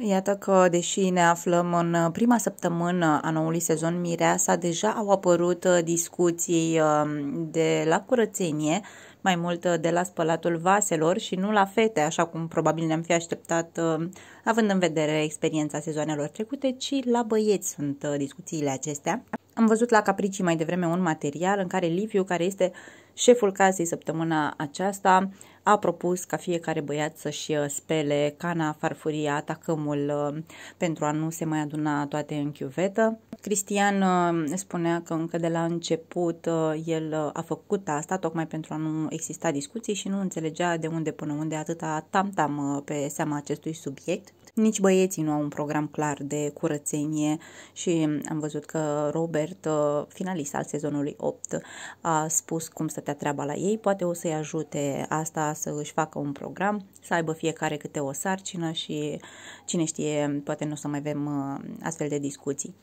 Iată că, deși ne aflăm în uh, prima săptămână a noului sezon Mireasa, deja au apărut uh, discuții um, de la curățenie, mai mult uh, de la spălatul vaselor și nu la fete, așa cum probabil ne-am fi așteptat, um, având în vedere experiența sezoanelor trecute, ci la băieți sunt discuțiile acestea. Am văzut la Capricii mai devreme un material în care Liviu, care este șeful casei săptămâna aceasta, a propus ca fiecare băiat să-și uh, spele cana, farfuria, tacâmul uh, pentru a nu se mai aduna toate în chiuvetă. Cristian uh, spunea că încă de la început el a făcut asta tocmai pentru a nu exista discuții și nu înțelegea de unde până unde atâta tam-tam pe seama acestui subiect. Nici băieții nu au un program clar de curățenie și am văzut că Robert, uh, finalist al sezonului 8, a spus cum stătea treaba la ei. Poate o să-i ajute asta să își facă un program, să aibă fiecare câte o sarcină și cine știe, poate nu o să mai avem uh, astfel de discuții.